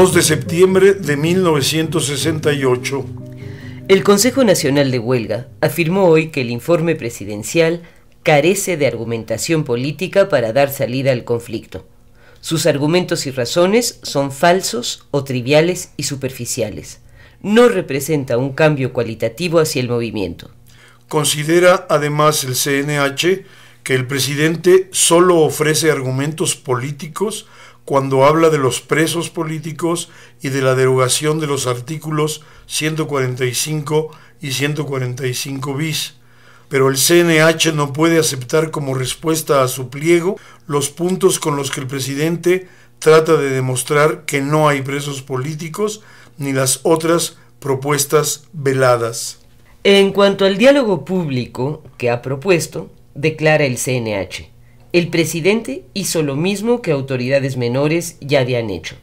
2 de septiembre de 1968. El Consejo Nacional de Huelga afirmó hoy que el informe presidencial carece de argumentación política para dar salida al conflicto. Sus argumentos y razones son falsos o triviales y superficiales. No representa un cambio cualitativo hacia el movimiento. Considera además el CNH que el presidente solo ofrece argumentos políticos cuando habla de los presos políticos y de la derogación de los artículos 145 y 145 bis. Pero el CNH no puede aceptar como respuesta a su pliego los puntos con los que el presidente trata de demostrar que no hay presos políticos ni las otras propuestas veladas. En cuanto al diálogo público que ha propuesto, declara el CNH. El presidente hizo lo mismo que autoridades menores ya habían hecho.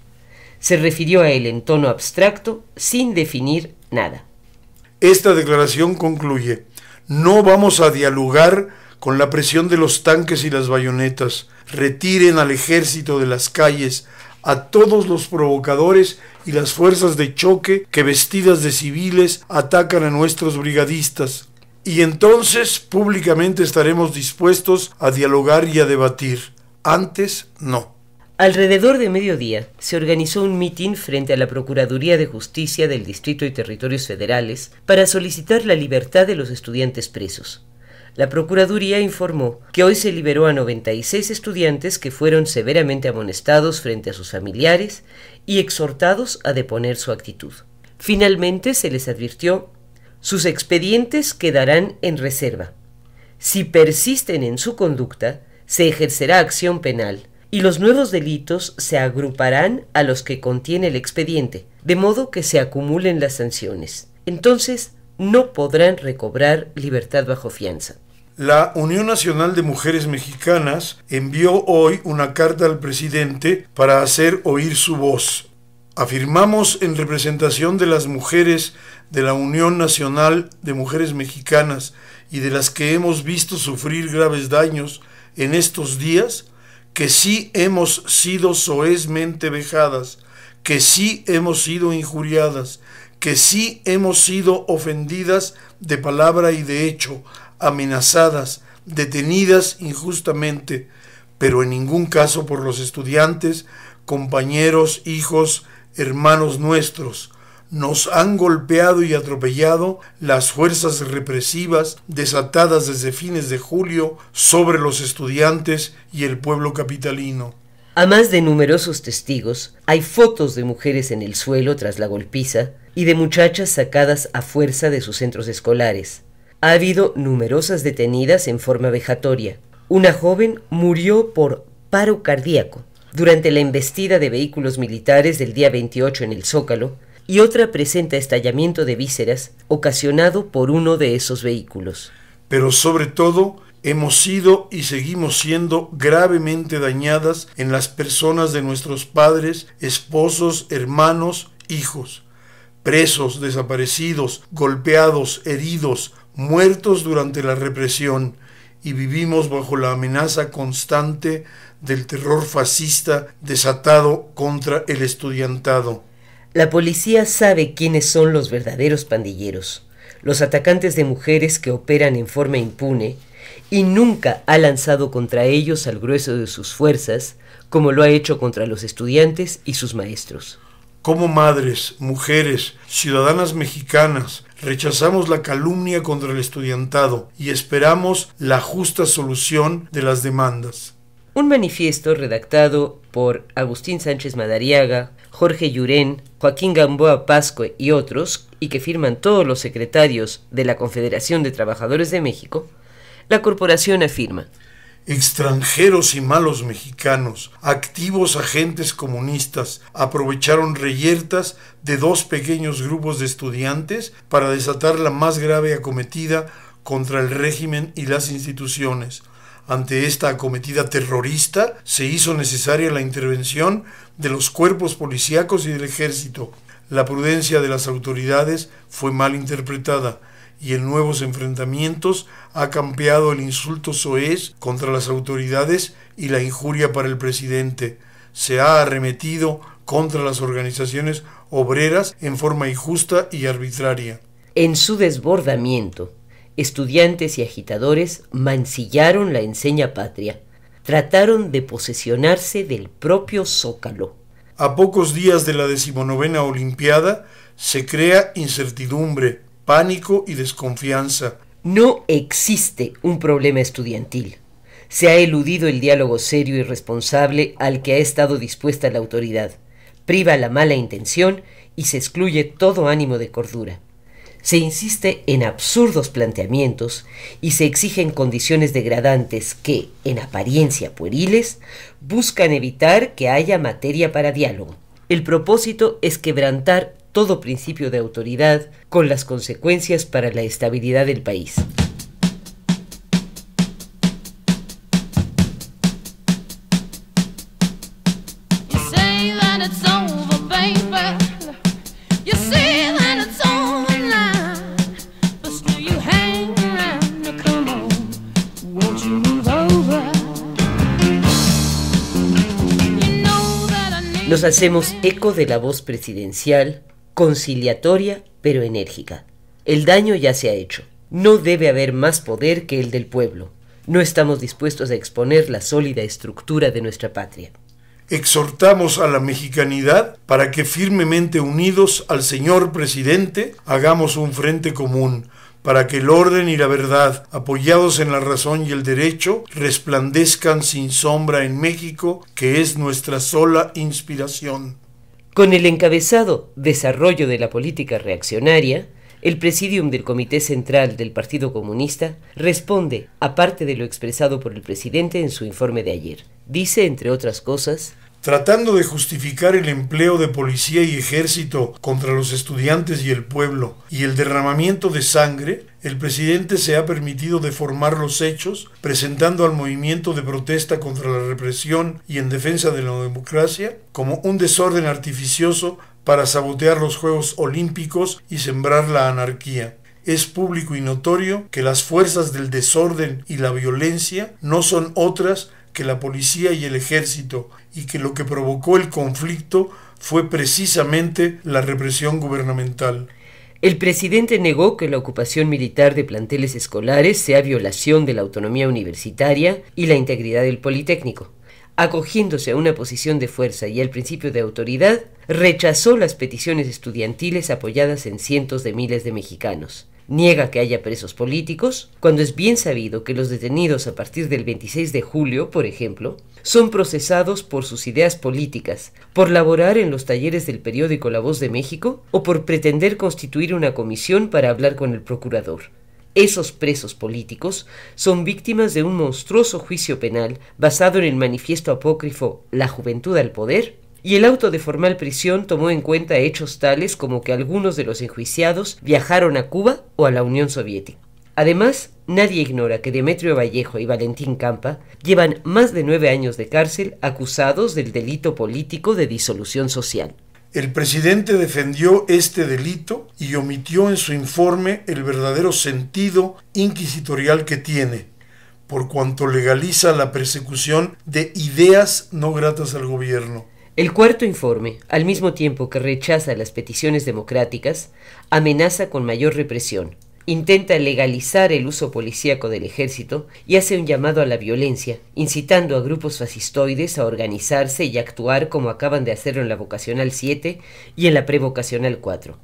Se refirió a él en tono abstracto, sin definir nada. Esta declaración concluye, no vamos a dialogar con la presión de los tanques y las bayonetas. Retiren al ejército de las calles, a todos los provocadores y las fuerzas de choque que vestidas de civiles atacan a nuestros brigadistas y entonces públicamente estaremos dispuestos a dialogar y a debatir. Antes no. Alrededor de mediodía se organizó un mitin frente a la Procuraduría de Justicia del Distrito y Territorios Federales para solicitar la libertad de los estudiantes presos. La Procuraduría informó que hoy se liberó a 96 estudiantes que fueron severamente amonestados frente a sus familiares y exhortados a deponer su actitud. Finalmente se les advirtió sus expedientes quedarán en reserva. Si persisten en su conducta, se ejercerá acción penal y los nuevos delitos se agruparán a los que contiene el expediente, de modo que se acumulen las sanciones. Entonces, no podrán recobrar libertad bajo fianza. La Unión Nacional de Mujeres Mexicanas envió hoy una carta al presidente para hacer oír su voz Afirmamos en representación de las mujeres de la Unión Nacional de Mujeres Mexicanas y de las que hemos visto sufrir graves daños en estos días, que sí hemos sido soezmente vejadas, que sí hemos sido injuriadas, que sí hemos sido ofendidas de palabra y de hecho, amenazadas, detenidas injustamente, pero en ningún caso por los estudiantes, compañeros, hijos, hermanos nuestros, nos han golpeado y atropellado las fuerzas represivas desatadas desde fines de julio sobre los estudiantes y el pueblo capitalino. A más de numerosos testigos, hay fotos de mujeres en el suelo tras la golpiza y de muchachas sacadas a fuerza de sus centros escolares. Ha habido numerosas detenidas en forma vejatoria. Una joven murió por paro cardíaco durante la embestida de vehículos militares del día 28 en el Zócalo, y otra presenta estallamiento de vísceras ocasionado por uno de esos vehículos. Pero sobre todo, hemos sido y seguimos siendo gravemente dañadas en las personas de nuestros padres, esposos, hermanos, hijos, presos, desaparecidos, golpeados, heridos, muertos durante la represión, y vivimos bajo la amenaza constante del terror fascista desatado contra el estudiantado. La policía sabe quiénes son los verdaderos pandilleros, los atacantes de mujeres que operan en forma impune, y nunca ha lanzado contra ellos al grueso de sus fuerzas, como lo ha hecho contra los estudiantes y sus maestros. Como madres, mujeres, ciudadanas mexicanas, rechazamos la calumnia contra el estudiantado y esperamos la justa solución de las demandas. Un manifiesto redactado por Agustín Sánchez Madariaga, Jorge Llurén, Joaquín Gamboa Pascue y otros, y que firman todos los secretarios de la Confederación de Trabajadores de México, la corporación afirma extranjeros y malos mexicanos, activos agentes comunistas, aprovecharon reyertas de dos pequeños grupos de estudiantes para desatar la más grave acometida contra el régimen y las instituciones. Ante esta acometida terrorista se hizo necesaria la intervención de los cuerpos policíacos y del ejército. La prudencia de las autoridades fue mal interpretada y en nuevos enfrentamientos ha campeado el insulto soez contra las autoridades y la injuria para el presidente. Se ha arremetido contra las organizaciones obreras en forma injusta y arbitraria. En su desbordamiento, Estudiantes y agitadores mancillaron la enseña patria. Trataron de posesionarse del propio zócalo. A pocos días de la decimonovena Olimpiada se crea incertidumbre, pánico y desconfianza. No existe un problema estudiantil. Se ha eludido el diálogo serio y responsable al que ha estado dispuesta la autoridad. Priva la mala intención y se excluye todo ánimo de cordura se insiste en absurdos planteamientos y se exigen condiciones degradantes que, en apariencia pueriles, buscan evitar que haya materia para diálogo. El propósito es quebrantar todo principio de autoridad con las consecuencias para la estabilidad del país. Nos hacemos eco de la voz presidencial, conciliatoria pero enérgica. El daño ya se ha hecho. No debe haber más poder que el del pueblo. No estamos dispuestos a exponer la sólida estructura de nuestra patria. Exhortamos a la mexicanidad para que firmemente unidos al señor presidente hagamos un frente común para que el orden y la verdad, apoyados en la razón y el derecho, resplandezcan sin sombra en México, que es nuestra sola inspiración. Con el encabezado Desarrollo de la Política Reaccionaria, el presidium del Comité Central del Partido Comunista responde, aparte de lo expresado por el presidente en su informe de ayer. Dice, entre otras cosas, tratando de justificar el empleo de policía y ejército contra los estudiantes y el pueblo y el derramamiento de sangre, el presidente se ha permitido deformar los hechos, presentando al movimiento de protesta contra la represión y en defensa de la democracia como un desorden artificioso para sabotear los Juegos Olímpicos y sembrar la anarquía. Es público y notorio que las fuerzas del desorden y la violencia no son otras que la policía y el ejército y que lo que provocó el conflicto fue precisamente la represión gubernamental. El presidente negó que la ocupación militar de planteles escolares sea violación de la autonomía universitaria y la integridad del Politécnico. Acogiéndose a una posición de fuerza y al principio de autoridad, rechazó las peticiones estudiantiles apoyadas en cientos de miles de mexicanos niega que haya presos políticos, cuando es bien sabido que los detenidos a partir del 26 de julio, por ejemplo, son procesados por sus ideas políticas, por laborar en los talleres del periódico La Voz de México o por pretender constituir una comisión para hablar con el procurador. Esos presos políticos son víctimas de un monstruoso juicio penal basado en el manifiesto apócrifo La Juventud al Poder y el auto de formal prisión tomó en cuenta hechos tales como que algunos de los enjuiciados viajaron a Cuba o a la Unión Soviética. Además, nadie ignora que Demetrio Vallejo y Valentín Campa llevan más de nueve años de cárcel acusados del delito político de disolución social. El presidente defendió este delito y omitió en su informe el verdadero sentido inquisitorial que tiene, por cuanto legaliza la persecución de ideas no gratas al gobierno. El cuarto informe, al mismo tiempo que rechaza las peticiones democráticas, amenaza con mayor represión, intenta legalizar el uso policíaco del ejército y hace un llamado a la violencia, incitando a grupos fascistoides a organizarse y actuar como acaban de hacerlo en la vocacional 7 y en la prevocacional 4.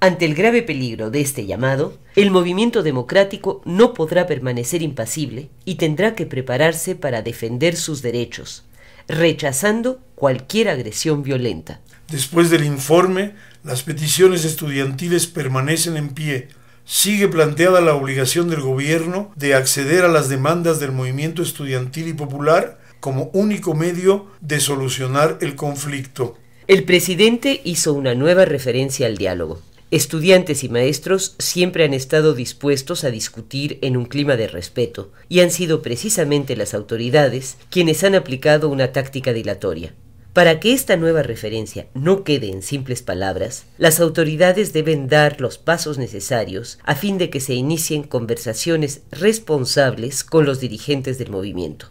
Ante el grave peligro de este llamado, el movimiento democrático no podrá permanecer impasible y tendrá que prepararse para defender sus derechos, rechazando cualquier agresión violenta. Después del informe, las peticiones estudiantiles permanecen en pie. Sigue planteada la obligación del gobierno de acceder a las demandas del movimiento estudiantil y popular como único medio de solucionar el conflicto. El presidente hizo una nueva referencia al diálogo. Estudiantes y maestros siempre han estado dispuestos a discutir en un clima de respeto, y han sido precisamente las autoridades quienes han aplicado una táctica dilatoria. Para que esta nueva referencia no quede en simples palabras, las autoridades deben dar los pasos necesarios a fin de que se inicien conversaciones responsables con los dirigentes del movimiento.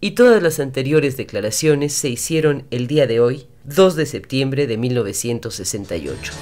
Y todas las anteriores declaraciones se hicieron el día de hoy, 2 de septiembre de 1968.